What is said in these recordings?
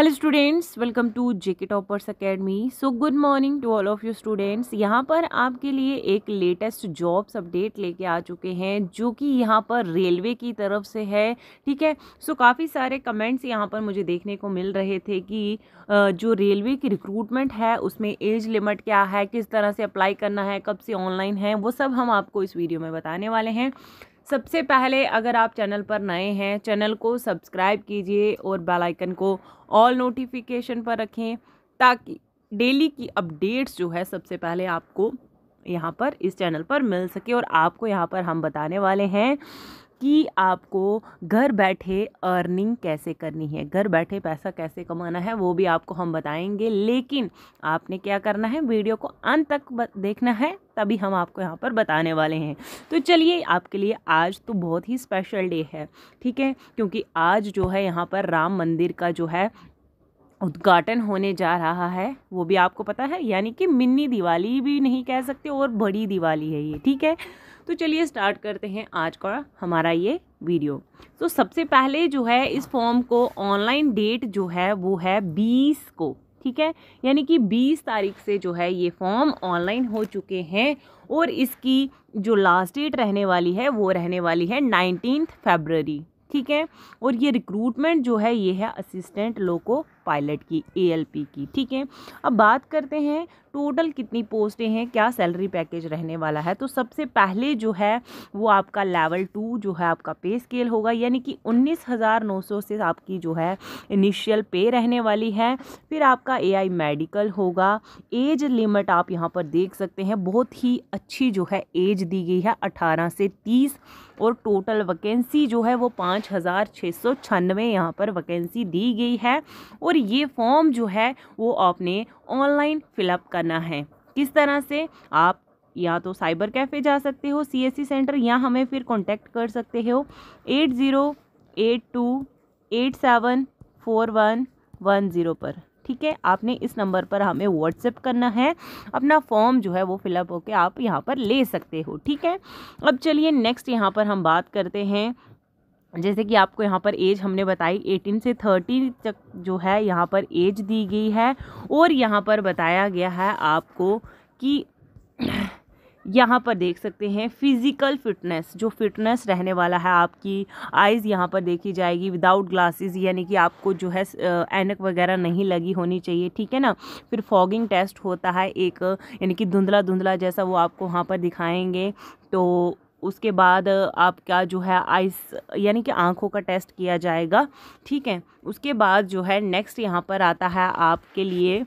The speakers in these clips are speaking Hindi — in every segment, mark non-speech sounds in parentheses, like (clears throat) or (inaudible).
hello students welcome to JK toppers academy so good morning to all of you students यहाँ पर आपके लिए एक लेटेस्ट जॉब्स अपडेट लेके आ चुके हैं जो कि यहाँ पर रेलवे की तरफ से है ठीक है सो so, काफ़ी सारे कमेंट्स यहाँ पर मुझे देखने को मिल रहे थे कि जो रेलवे की रिक्रूटमेंट है उसमें एज लिमिट क्या है किस तरह से अप्लाई करना है कब से ऑनलाइन है वो सब हम आपको इस वीडियो में बताने वाले हैं सबसे पहले अगर आप चैनल पर नए हैं चैनल को सब्सक्राइब कीजिए और बेल आइकन को ऑल नोटिफिकेशन पर रखें ताकि डेली की अपडेट्स जो है सबसे पहले आपको यहाँ पर इस चैनल पर मिल सके और आपको यहाँ पर हम बताने वाले हैं कि आपको घर बैठे अर्निंग कैसे करनी है घर बैठे पैसा कैसे कमाना है वो भी आपको हम बताएंगे लेकिन आपने क्या करना है वीडियो को अंत तक देखना है तभी हम आपको यहाँ पर बताने वाले हैं तो चलिए आपके लिए आज तो बहुत ही स्पेशल डे है ठीक है क्योंकि आज जो है यहाँ पर राम मंदिर का जो है उद्घाटन होने जा रहा है वो भी आपको पता है यानी कि मिनी दिवाली भी नहीं कह सकते और बड़ी दिवाली है ये ठीक है तो चलिए स्टार्ट करते हैं आज का हमारा ये वीडियो तो सबसे पहले जो है इस फॉर्म को ऑनलाइन डेट जो है वो है बीस को ठीक है यानी कि 20 तारीख से जो है ये फॉर्म ऑनलाइन हो चुके हैं और इसकी जो लास्ट डेट रहने वाली है वो रहने वाली है नाइनटीन फेबररी ठीक है और ये रिक्रूटमेंट जो है ये है असिस्टेंट लोको पायलट की ए की ठीक है अब बात करते हैं टोटल कितनी पोस्टें हैं क्या सैलरी पैकेज रहने वाला है तो सबसे पहले जो है वो आपका लेवल टू जो है आपका पे स्केल होगा यानी कि उन्नीस हज़ार नौ सौ से आपकी जो है इनिशियल पे रहने वाली है फिर आपका एआई मेडिकल होगा एज लिमिट आप यहाँ पर देख सकते हैं बहुत ही अच्छी जो है एज दी गई है 18 से तीस और टोटल वैकेंसी जो है वो पाँच हज़ार छः सौ छानवे यहाँ पर वैकेंसी दी गई है और और ये फॉर्म जो है वो आपने ऑनलाइन फिलअप करना है किस तरह से आप या तो साइबर कैफ़े जा सकते हो सीएससी सेंटर या हमें फिर कांटेक्ट कर सकते हो eight zero eight two eight seven four one one zero पर ठीक है आपने इस नंबर पर हमें व्हाट्सएप करना है अपना फॉर्म जो है वो फिलअप होकर आप यहाँ पर ले सकते हो ठीक है अब चलिए नेक्स्ट यहाँ पर हम बात करते हैं जैसे कि आपको यहाँ पर एज हमने बताई 18 से 30 तक जो है यहाँ पर एज दी गई है और यहाँ पर बताया गया है आपको कि (clears throat) यहाँ पर देख सकते हैं फिज़िकल फिटनेस जो फिटनेस रहने वाला है आपकी आइज़ यहाँ पर देखी जाएगी विदाउट ग्लासेस यानी कि आपको जो है ऐनक वगैरह नहीं लगी होनी चाहिए ठीक है ना फिर फॉगिंग टेस्ट होता है एक यानी कि धुंधला धुंधला जैसा वो आपको वहाँ पर दिखाएंगे तो उसके बाद आपका जो है आइस यानी कि आँखों का टेस्ट किया जाएगा ठीक है उसके बाद जो है नेक्स्ट यहाँ पर आता है आपके लिए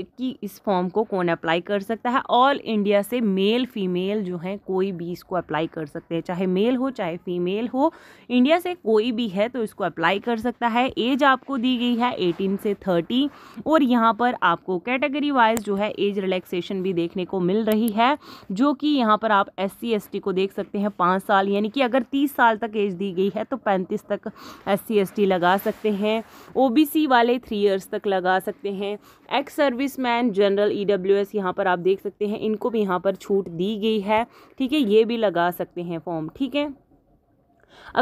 की इस फॉर्म को कौन अप्लाई कर सकता है ऑल इंडिया से मेल फीमेल जो है कोई भी इसको अप्लाई कर सकते हैं चाहे मेल हो चाहे फीमेल हो इंडिया से कोई भी है तो इसको अप्लाई कर सकता है एज आपको दी गई है एटीन से थर्टी और यहाँ पर आपको कैटेगरी वाइज जो है एज रिलैक्सेशन भी देखने को मिल रही है जो कि यहाँ पर आप एस सी को देख सकते हैं पाँच साल यानी कि अगर तीस साल तक एज दी गई है तो पैंतीस तक एस सी लगा सकते हैं ओ वाले थ्री ईयर्स तक लगा सकते हैं ex service serviceman general EWS e यहाँ पर आप देख सकते हैं इनको भी यहाँ पर छूट दी गई है ठीक है ये भी लगा सकते हैं फॉर्म ठीक है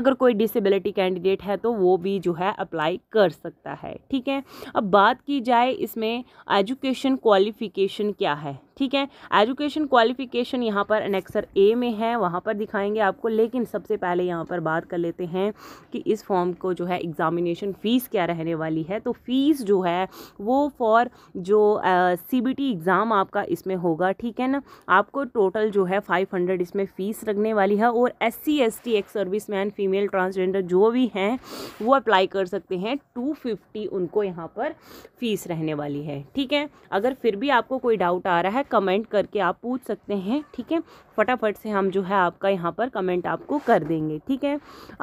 अगर कोई डिसेबिलिटी कैंडिडेट है तो वो भी जो है अप्लाई कर सकता है ठीक है अब बात की जाए इसमें एजुकेशन क्वालिफिकेशन क्या है ठीक है एजुकेशन क्वालिफिकेशन यहाँ पर अनेक्सर ए में है वहाँ पर दिखाएंगे आपको लेकिन सबसे पहले यहाँ पर बात कर लेते हैं कि इस फॉर्म को जो है एग्ज़ामिनेशन फ़ीस क्या रहने वाली है तो फ़ीस जो है वो फॉर जो सी बी टी एग्ज़ाम आपका इसमें होगा ठीक है ना आपको टोटल जो है फाइव हंड्रेड इसमें फ़ीस लगने वाली है और S C S T ex service man female transgender जो भी हैं वो अप्लाई कर सकते हैं टू फिफ्टी उनको यहाँ पर फ़ीस रहने वाली है ठीक है अगर फिर भी आपको कोई डाउट आ रहा है कमेंट करके आप पूछ सकते हैं ठीक है फटाफट से हम जो है आपका यहाँ पर कमेंट आपको कर देंगे ठीक है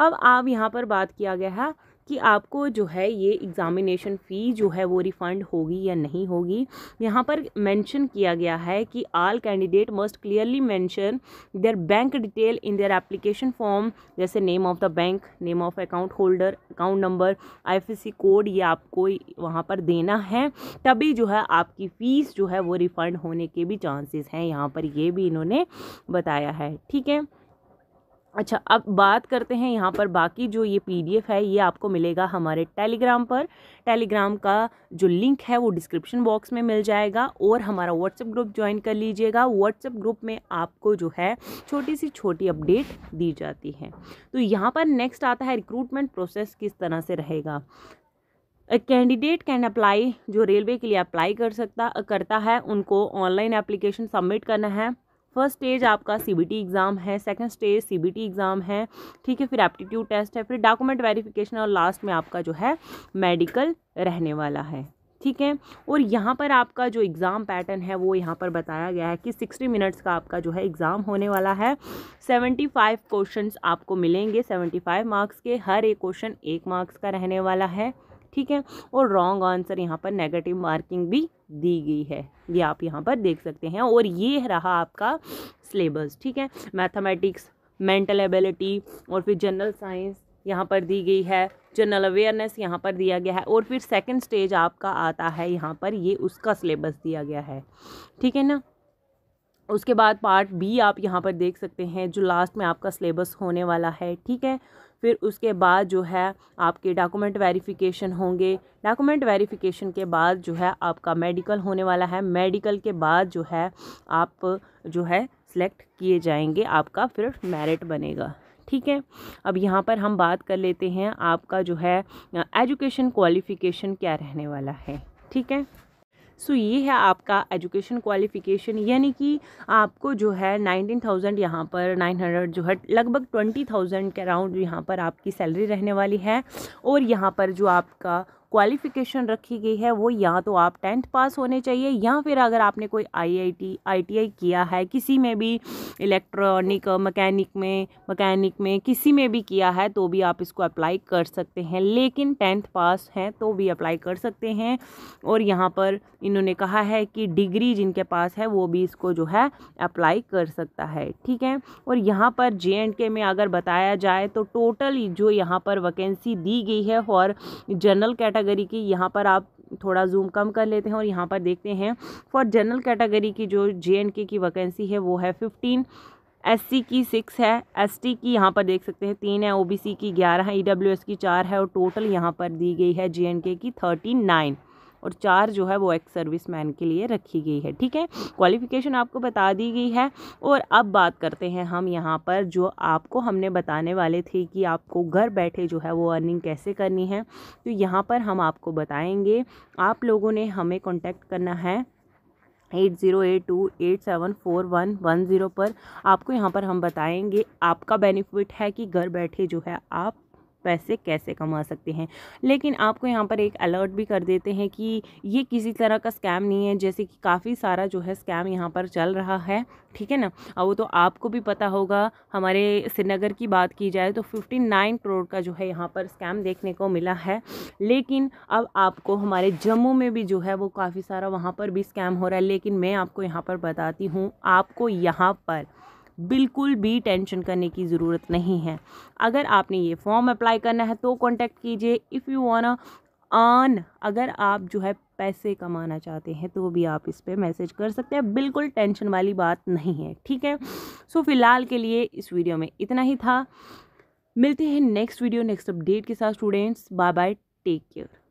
अब आप यहाँ पर बात किया गया है कि आपको जो है ये एग्ज़ामिनेशन फ़ी जो है वो रिफ़ंड होगी या नहीं होगी यहाँ पर मेंशन किया गया है कि all candidate must clearly mention their bank detail in their application form जैसे name of the bank name of account holder account number I code ये आपको वहाँ पर देना है तभी जो है आपकी फ़ीस जो है वो रिफ़ंड होने के भी चांसेस हैं यहाँ पर ये भी इन्होंने बताया है ठीक है अच्छा अब बात करते हैं यहाँ पर बाकी जो ये पीडीएफ है ये आपको मिलेगा हमारे टेलीग्राम पर टेलीग्राम का जो लिंक है वो डिस्क्रिप्शन बॉक्स में मिल जाएगा और हमारा व्हाट्सएप ग्रुप ज्वाइन कर लीजिएगा व्हाट्सएप ग्रुप में आपको जो है छोटी सी छोटी अपडेट दी जाती है तो यहाँ पर नेक्स्ट आता है रिक्रूटमेंट प्रोसेस किस तरह से रहेगा कैंडिडेट कैन अप्लाई जो रेलवे के लिए अप्लाई कर सकता करता है उनको ऑनलाइन एप्लीकेशन सबमिट करना है फर्स्ट स्टेज आपका सीबीटी एग्ज़ाम है सेकंड स्टेज सीबीटी एग्ज़ाम है ठीक है फिर एप्टीट्यूड टेस्ट है फिर डॉक्यूमेंट वेरिफिकेशन और लास्ट में आपका जो है मेडिकल रहने वाला है ठीक है और यहाँ पर आपका जो एग्ज़ाम पैटर्न है वो यहाँ पर बताया गया है कि सिक्सटी मिनट्स का आपका जो है एग्ज़ाम होने वाला है सेवेंटी फाइव क्वेश्चन आपको मिलेंगे सेवेंटी फाइव मार्क्स के हर एक क्वेश्चन एक मार्क्स का रहने वाला है ठीक है और रॉन्ग आंसर यहाँ पर नेगेटिव मार्किंग भी दी गई है ये आप यहाँ पर देख सकते हैं और ये रहा आपका सिलेबस ठीक है मैथमेटिक्स मेंटल एबिलिटी और फिर जनरल साइंस यहाँ पर दी गई है जनरल अवेयरनेस यहाँ पर दिया गया है और फिर सेकंड स्टेज आपका आता है यहाँ पर ये उसका सिलेबस दिया गया है ठीक है ना उसके बाद पार्ट बी आप यहाँ पर देख सकते हैं जो लास्ट में आपका सिलेबस होने वाला है ठीक है फिर उसके बाद जो है आपके डॉक्यूमेंट वेरिफिकेशन होंगे डॉक्यूमेंट वेरिफिकेशन के बाद जो है आपका मेडिकल होने वाला है मेडिकल के बाद जो है आप जो है सिलेक्ट किए जाएंगे आपका फिर मेरिट बनेगा ठीक है अब यहाँ पर हम बात कर लेते हैं आपका जो है एजुकेशन क्वालिफ़िकेशन क्या रहने वाला है ठीक है सो ये है आपका एजुकेशन क्वालिफिकेशन यानी कि आपको जो है नाइनटीन थाउजेंड यहाँ पर नाइन हंड्रेड जो है लगभग ट्वेंटी थाउजेंड के अराउंड यहाँ पर आपकी सैलरी रहने वाली है और यहाँ पर जो आपका क्वालिफ़िकेशन रखी गई है वो या तो आप टेंथ पास होने चाहिए या फिर अगर आपने कोई आईआईटी आईटीआई किया है किसी में भी इलेक्ट्रॉनिक मकैनिक में मकैनिक में किसी में भी किया है तो भी आप इसको अप्लाई कर सकते हैं लेकिन टेंथ पास हैं तो भी अप्लाई कर सकते हैं और यहाँ पर इन्होंने कहा है कि डिग्री जिनके पास है वो भी इसको जो है अप्लाई कर सकता है ठीक है और यहाँ पर जे एंड के में अगर बताया जाए तो टोटल जो यहाँ पर वैकेंसी दी गई है फॉर जनरल कैटेगरी कैटेगरी की यहाँ पर आप थोड़ा जूम कम कर लेते हैं और यहाँ पर देखते हैं फॉर जनरल कैटेगरी की जो जे एंड के की वैकेंसी है वो है फिफ्टीन सी की सिक्स है टी की यहाँ पर देख सकते हैं तीन है सी की ग्यारह है एस e की चार है और टोटल यहाँ पर दी गई है के की थर्टी नाइन और चार जो है वो एक्स सर्विस मैन के लिए रखी गई है ठीक है क्वालिफिकेशन आपको बता दी गई है और अब बात करते हैं हम यहाँ पर जो आपको हमने बताने वाले थे कि आपको घर बैठे जो है वो अर्निंग कैसे करनी है तो यहाँ पर हम आपको बताएंगे आप लोगों ने हमें कॉन्टैक्ट करना है eight zero eight two eight seven four one one zero पर आपको यहाँ पर हम बताएंगे आपका बेनिफिट है कि घर बैठे जो है आप पैसे कैसे कमा सकते हैं लेकिन आपको यहाँ पर एक अलर्ट भी कर देते हैं कि ये किसी तरह का स्कैम नहीं है जैसे कि काफ़ी सारा जो है स्कैम यहाँ पर चल रहा है ठीक है ना और वो तो आपको भी पता होगा हमारे श्रीनगर की बात की जाए तो फिफ्टी नाइन करोड़ का जो है यहाँ पर स्कैम देखने को मिला है लेकिन अब आपको हमारे जम्मू में भी जो है वो काफ़ी सारा वहाँ पर भी स्कैम हो रहा है लेकिन मैं आपको यहाँ पर बताती हूँ आपको यहाँ पर बिल्कुल भी टेंशन करने की ज़रूरत नहीं है अगर आपने ये फॉर्म अप्लाई करना है तो कॉन्टैक्ट कीजिए इफ़ यू वाना आन अगर आप जो है पैसे कमाना चाहते हैं तो भी आप इस पर मैसेज कर सकते हैं बिल्कुल टेंशन वाली बात नहीं है ठीक है सो फिलहाल के लिए इस वीडियो में इतना ही था मिलते हैं नेक्स्ट वीडियो नेक्स्ट अपडेट के साथ students bye bye take care